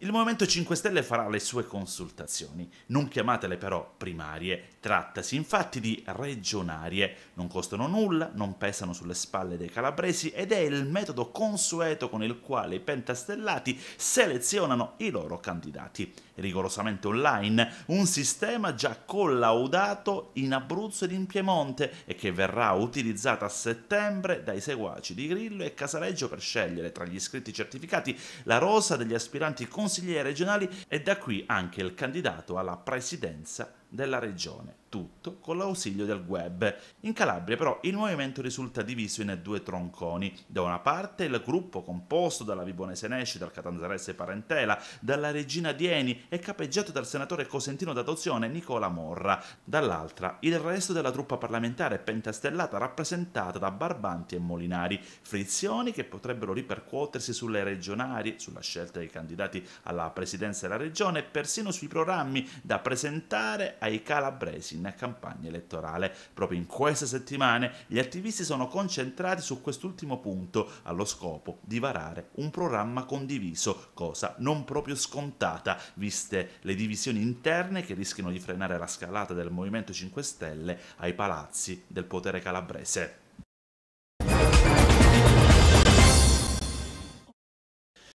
Il Movimento 5 Stelle farà le sue consultazioni, non chiamatele però primarie, trattasi infatti di regionarie, non costano nulla, non pesano sulle spalle dei calabresi ed è il metodo consueto con il quale i pentastellati selezionano i loro candidati. Rigorosamente online, un sistema già collaudato in Abruzzo ed in Piemonte e che verrà utilizzato a settembre dai seguaci di Grillo e Casaleggio per scegliere tra gli iscritti certificati la rosa degli aspiranti consultati consiglieri regionali e da qui anche il candidato alla presidenza della regione, tutto con l'ausilio del web. In Calabria però il movimento risulta diviso in due tronconi. Da una parte il gruppo composto dalla Vibone Senesci, dal Catanzarese Parentela, dalla Regina Dieni e capeggiato dal senatore cosentino d'adozione Nicola Morra. Dall'altra il resto della truppa parlamentare pentastellata rappresentata da Barbanti e Molinari. Frizioni che potrebbero ripercuotersi sulle regionali, sulla scelta dei candidati alla presidenza della regione e persino sui programmi da presentare ai calabresi in campagna elettorale. Proprio in queste settimane gli attivisti sono concentrati su quest'ultimo punto allo scopo di varare un programma condiviso, cosa non proprio scontata, viste le divisioni interne che rischiano di frenare la scalata del Movimento 5 Stelle ai palazzi del potere calabrese.